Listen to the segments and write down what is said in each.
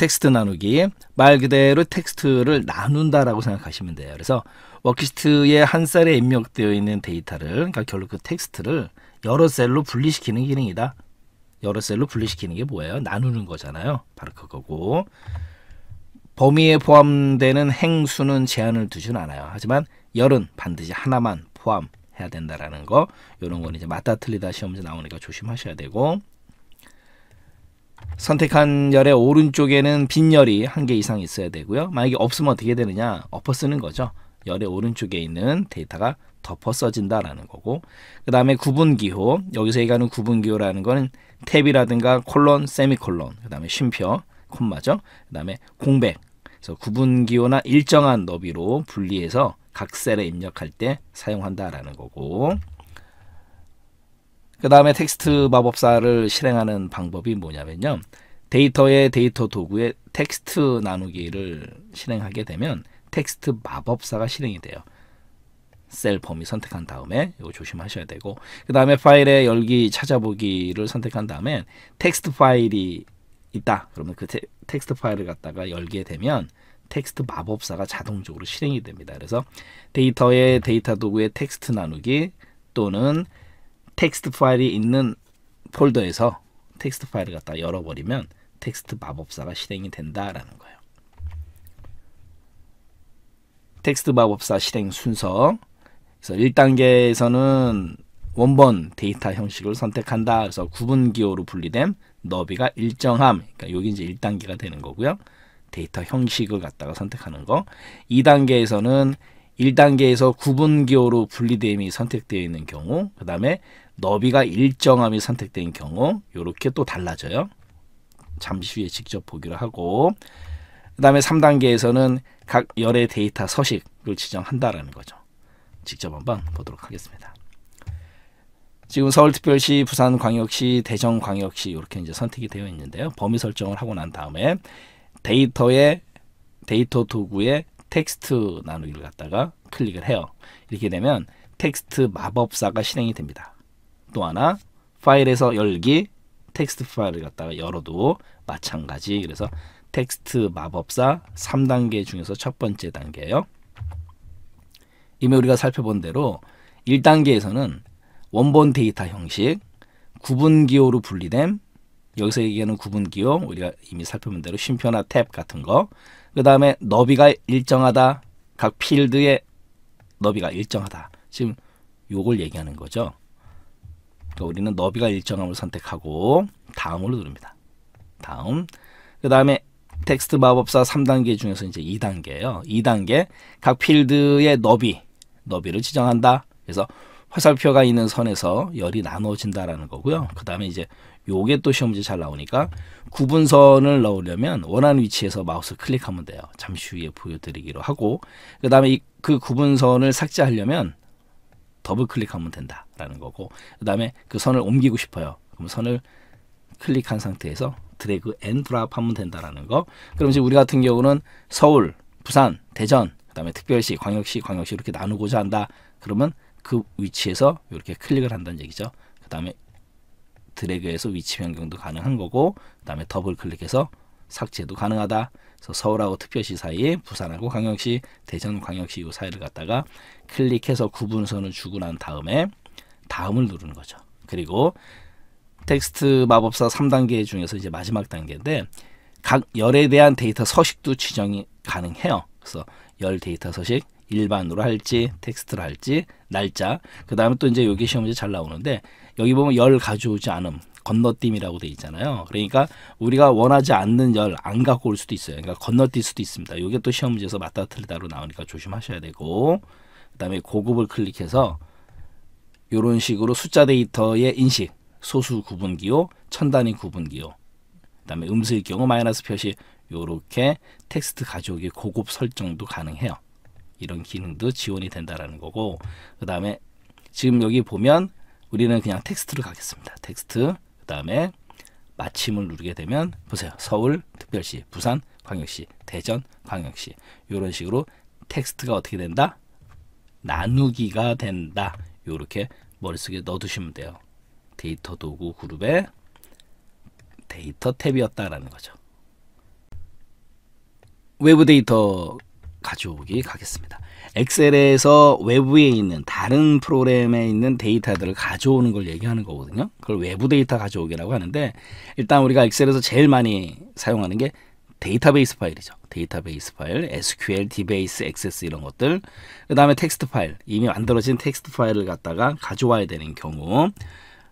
텍스트 나누기 말 그대로 텍스트를 나눈다라고 생각하시면 돼요. 그래서 워키시트의 한 셀에 입력되어 있는 데이터를 그러니까 결국 그 텍스트를 여러 셀로 분리시키는 기능이다. 여러 셀로 분리시키는 게 뭐예요? 나누는 거잖아요. 바로 그거고 범위에 포함되는 행수는 제한을 두진 않아요. 하지만 열은 반드시 하나만 포함해야 된다라는 거 이런 건 이제 맞다 틀리다 시험에서 나오니까 조심하셔야 되고 선택한 열의 오른쪽에는 빈 열이 한 개 이상 있어야 되고요. 만약에 없으면 어떻게 되느냐? 엎어 쓰는 거죠. 열의 오른쪽에 있는 데이터가 덮어 써진다라는 거고 그 다음에 구분기호 여기서 얘기하는 구분기호라는 거는 탭이라든가 콜론, 세미콜론 그 다음에 쉼표, 콤마죠. 그 다음에 공백 그래서 구분기호나 일정한 너비로 분리해서 각 셀에 입력할 때 사용한다라는 거고 그 다음에 텍스트 마법사를 실행하는 방법이 뭐냐면요. 데이터의 데이터 도구에 텍스트 나누기를 실행하게 되면 텍스트 마법사가 실행이 돼요. 셀 범위 선택한 다음에 이거 조심하셔야 되고 그 다음에 파일의 열기 찾아보기를 선택한 다음에 텍스트 파일이 있다. 그러면 그 테, 텍스트 파일을 갖다가 열게 되면 텍스트 마법사가 자동적으로 실행이 됩니다. 그래서 데이터의 데이터 도구의 텍스트 나누기 또는 텍스트 파일이 있는 폴더에서 텍스트 파일을 갖다 열어버리면 텍스트 마법사가 실행이 된다라는 거예요. 텍스트 마법사 실행 순서 그래서 1단계에서는 원본 데이터 형식을 선택한다. 그래서 구분 기호로 분리됨, 너비가 일정함. 그러니까 여기 이제 1단계가 되는 거고요. 데이터 형식을 갖다가 선택하는 거. 2단계에서는 1단계에서 구분 기호로 분리됨이 선택되어 있는 경우, 그 다음에 너비가 일정함이 선택된 경우 이렇게 또 달라져요. 잠시 후에 직접 보기로 하고 그 다음에 3단계에서는 각 열의 데이터 서식을 지정한다라는 거죠. 직접 한번 보도록 하겠습니다. 지금 서울특별시, 부산광역시, 대전광역시 이렇게 이제 선택이 되어 있는데요. 범위 설정을 하고 난 다음에 데이터의 데이터 도구에 텍스트 나누기를 갖다가 클릭을 해요. 이렇게 되면 텍스트 마법사가 실행이 됩니다. 또 하나 파일에서 열기 텍스트 파일을 갖다가 열어도 마찬가지 그래서 텍스트 마법사 3단계 중에서 첫 번째 단계예요. 이미 우리가 살펴본 대로 1단계에서는 원본 데이터 형식, 구분 기호로 분리됨, 여기서 얘기하는 구분 기호 우리가 이미 살펴본 대로 쉼표나 탭 같은 거, 그 다음에 너비가 일정하다, 각 필드의 너비가 일정하다. 지금 요걸 얘기하는 거죠. 그러니까 우리는 너비가 일정함을 선택하고 다음으로 누릅니다. 다음. 그 다음에 텍스트 마법사 3단계 중에서 이제 2단계예요. 2단계 각 필드의 너비, 너비를 지정한다. 그래서 화살표가 있는 선에서 열이 나눠진다라는 거고요. 그 다음에 이제 요게 또 시험 문제 잘 나오니까 구분선을 넣으려면 원하는 위치에서 마우스 클릭하면 돼요. 잠시 후에 보여드리기로 하고 그 다음에 그 구분선을 삭제하려면 더블 클릭하면 된다라는 거고 그 다음에 그 선을 옮기고 싶어요. 그럼 선을 클릭한 상태에서 드래그 앤 드랍 하면 된다라는 거. 그럼 이제 우리 같은 경우는 서울, 부산, 대전, 그 다음에 특별시, 광역시, 광역시 이렇게 나누고자 한다. 그러면 그 위치에서 이렇게 클릭을 한다는 얘기죠. 그 다음에 드래그해서 위치 변경도 가능한 거고 그 다음에 더블 클릭해서 삭제도 가능하다. 그래서 서울하고 특별시 사이에 부산하고 광역시, 대전 광역시 요 사이를 갖다가 클릭해서 구분선을 주고 난 다음에 다음을 누르는 거죠. 그리고 텍스트 마법사 3단계 중에서 이제 마지막 단계인데 각 열에 대한 데이터 서식도 지정이 가능해요. 그래서 열 데이터 서식, 일반으로 할지 텍스트로 할지 날짜 그 다음에 또 이제 여기 시험 문제 잘 나오는데 여기 보면 열 가져오지 않음 건너뛰이라고 돼 있잖아요. 그러니까 우리가 원하지 않는 열 안 갖고 올 수도 있어요. 그러니까 건너뛸 수도 있습니다. 이게 또 시험 문제에서 맞다 틀리다로 나오니까 조심하셔야 되고 그다음에 고급을 클릭해서 이런 식으로 숫자 데이터의 인식 소수 구분기호 천 단위 구분기호 그다음에 음수일 경우 마이너스 표시 요렇게 텍스트 가져오기 고급 설정도 가능해요. 이런 기능도 지원이 된다라는 거고 그 다음에 지금 여기 보면 우리는 그냥 텍스트를 가겠습니다. 텍스트 그 다음에 마침을 누르게 되면 보세요. 서울, 특별시, 부산, 광역시, 대전, 광역시 이런 식으로 텍스트가 어떻게 된다? 나누기가 된다. 이렇게 머릿속에 넣어두시면 돼요. 데이터 도구 그룹에 데이터 탭이었다라는 거죠. 외부 데이터 가져오기 가겠습니다. 엑셀에서 외부에 있는 다른 프로그램에 있는 데이터들을 가져오는 걸 얘기하는 거거든요. 그걸 외부 데이터 가져오기라고 하는데 일단 우리가 엑셀에서 제일 많이 사용하는 게 데이터베이스 파일이죠. 데이터베이스 파일, SQL, DBase, 액 s 스 이런 것들. 그 다음에 텍스트 파일, 이미 만들어진 텍스트 파일을 갖다가 가져와야 되는 경우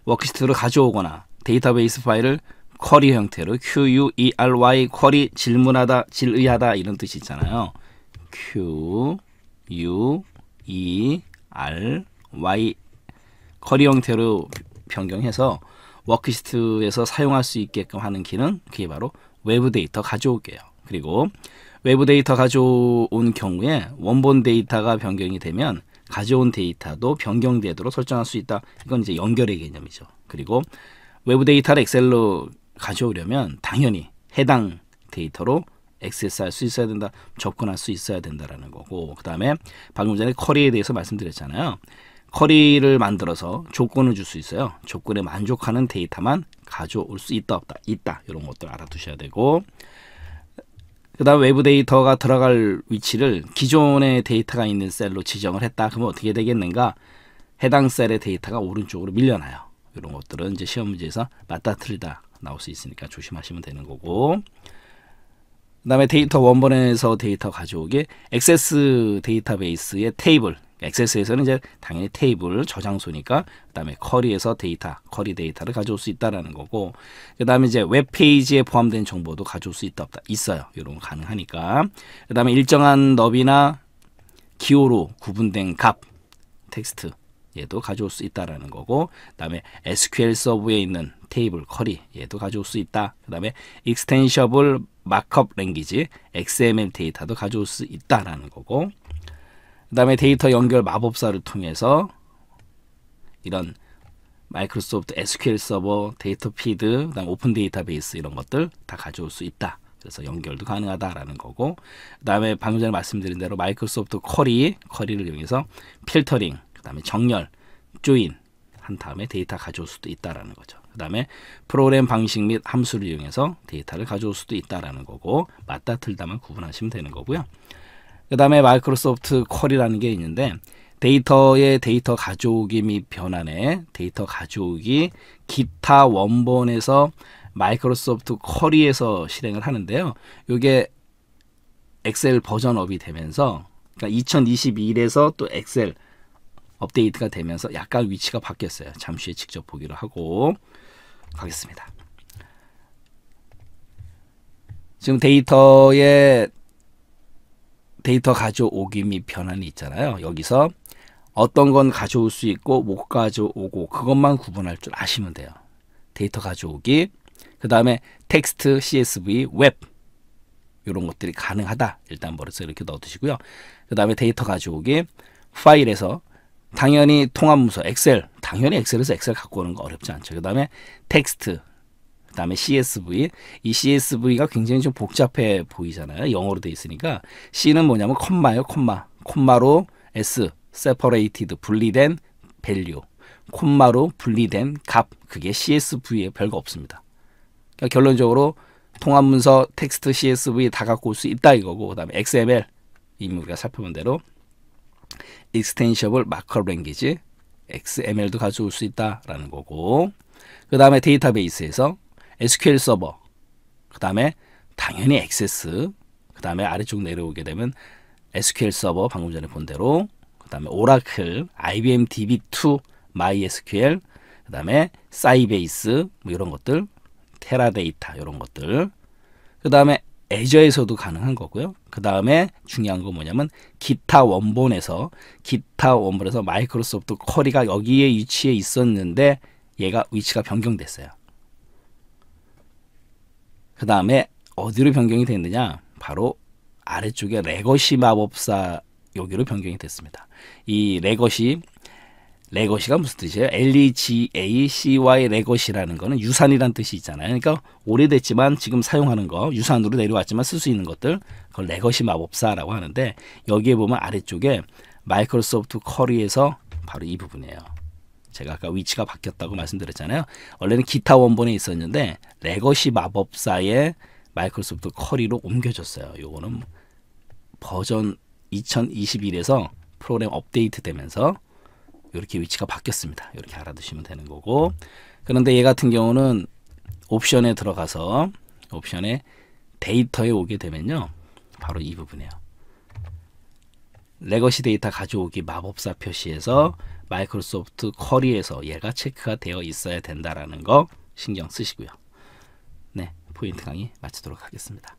워크시트로 가져오거나 데이터베이스 파일을 쿼리 형태로 QUERY 쿼리 질문하다, 질의하다 이런 뜻이 있잖아요. Q, U, E, R, Y 커리 형태로 변경해서 워크시트에서 사용할 수 있게끔 하는 기능 그게 바로 외부 데이터 가져올게요 그리고 외부 데이터 가져온 경우에 원본 데이터가 변경이 되면 가져온 데이터도 변경되도록 설정할 수 있다. 이건 이제 연결의 개념이죠. 그리고 외부 데이터를 엑셀로 가져오려면 당연히 해당 데이터로 액세스할 수 있어야 된다, 접근할 수 있어야 된다라는 거고 그 다음에 방금 전에 커리에 대해서 말씀드렸잖아요. 커리를 만들어서 조건을 줄 수 있어요. 조건에 만족하는 데이터만 가져올 수 있다 없다 있다 이런 것들 알아두셔야 되고 그다음 외부 데이터가 들어갈 위치를 기존의 데이터가 있는 셀로 지정을 했다 그러면 어떻게 되겠는가 해당 셀의 데이터가 오른쪽으로 밀려나요. 이런 것들은 이제 시험 문제에서 맞다 틀리다 나올 수 있으니까 조심하시면 되는 거고. 그다음에 데이터 원본에서 데이터 가져오기 액세스 데이터베이스의 테이블 액세스에서는 이제 당연히 테이블 저장소니까 그다음에 커리에서 데이터 커리 데이터를 가져올 수 있다라는 거고 그다음에 이제 웹 페이지에 포함된 정보도 가져올 수 있다 없다 있어요 이런 거 가능하니까 그다음에 일정한 너비나 기호로 구분된 값 텍스트 얘도 가져올 수 있다라는 거고 그다음에 SQL 서브에 있는 테이블 커리 얘도 가져올 수 있다 그다음에 익스텐셔블 마크업 랭귀지 XML 데이터도 가져올 수 있다라는 거고 그 다음에 데이터 연결 마법사를 통해서 이런 마이크로소프트 SQL 서버, 데이터 피드, 그다음 오픈 데이터베이스 이런 것들 다 가져올 수 있다. 그래서 연결도 가능하다라는 거고 그다음에 방금 전에 말씀드린 대로 마이크로소프트 쿼리, 쿼리를 이용해서 필터링, 그다음에 정렬, 조인 한 다음에 데이터 가져올 수도 있다라는 거죠. 그 다음에 프로그램 방식 및 함수를 이용해서 데이터를 가져올 수도 있다라는 거고 맞다 틀다만 구분하시면 되는 거고요. 그 다음에 마이크로소프트 쿼리라는 게 있는데 데이터의 데이터 가져오기 및 변환에 데이터 가져오기 기타 원본에서 마이크로소프트 쿼리에서 실행을 하는데요. 이게 엑셀 버전업이 되면서 그러니까 2021에서 또 엑셀 업데이트가 되면서 약간 위치가 바뀌었어요. 잠시 후에 직접 보기로 하고 가겠습니다. 지금 데이터에 데이터 가져오기 및 변환이 있잖아요. 여기서 어떤 건 가져올 수 있고 못 가져오고 그것만 구분할 줄 아시면 돼요. 데이터 가져오기, 그 다음에 텍스트, CSV, 웹 이런 것들이 가능하다. 일단 머릿속에 이렇게 넣어두시고요. 그 다음에 데이터 가져오기, 파일에서 당연히 통합 문서 엑셀 당연히 엑셀에서 엑셀 갖고 오는 거 어렵지 않죠. 그다음에 텍스트 그다음에 CSV 이 CSV가 굉장히 좀 복잡해 보이잖아요. 영어로 돼 있으니까 C는 뭐냐면 콤마요 콤마 콤마로 S separated 분리된 value 콤마로 분리된 값 그게 CSV에 별거 없습니다. 그러니까 결론적으로 통합 문서 텍스트 CSV 다 갖고 올 수 있다 이거고 그다음에 XML 이미 우리가 살펴본 대로 Extensible a m 익스텐 Language, XML도 가져올 수 있다라는 거고 그 다음에 데이터베이스에서 SQL 서버 그 다음에 당연히 Access, 그 다음에 아래쪽 내려오게 되면 SQL 서버 방금 전에 본 대로 그 다음에 오라클 IBM DB2 MySQL 그 다음에 사이베이스 뭐 이런 것들 테라데이터 이런 것들 그 다음에 애저에서도 가능한 거고요. 그 다음에 중요한 건 뭐냐면 기타 원본에서 기타 원본에서 마이크로소프트 커리가 여기에 위치해 있었는데 얘가 위치가 변경됐어요. 그 다음에 어디로 변경이 됐느냐? 바로 아래쪽에 레거시 마법사 여기로 변경이 됐습니다. 이 레거시 레거시가 무슨 뜻이에요? LEGACY 레거시라는 거는 유산이란 뜻이 있잖아요. 그러니까 오래됐지만 지금 사용하는 거, 유산으로 내려왔지만 쓸 수 있는 것들, 그걸 레거시 마법사라고 하는데 여기에 보면 아래쪽에 마이크로소프트 커리에서 바로 이 부분이에요. 제가 아까 위치가 바뀌었다고 말씀드렸잖아요. 원래는 기타 원본에 있었는데 레거시 마법사의 마이크로소프트 커리로 옮겨졌어요. 요거는 버전 2021에서 프로그램 업데이트 되면서 이렇게 위치가 바뀌었습니다. 이렇게 알아두시면 되는 거고 그런데 얘 같은 경우는 옵션에 들어가서 옵션에 데이터에 오게 되면요. 바로 이 부분이에요. 레거시 데이터 가져오기 마법사 표시에서 마이크로소프트 커리에서 얘가 체크가 되어 있어야 된다라는 거 신경 쓰시고요. 네, 포인트 강의 마치도록 하겠습니다.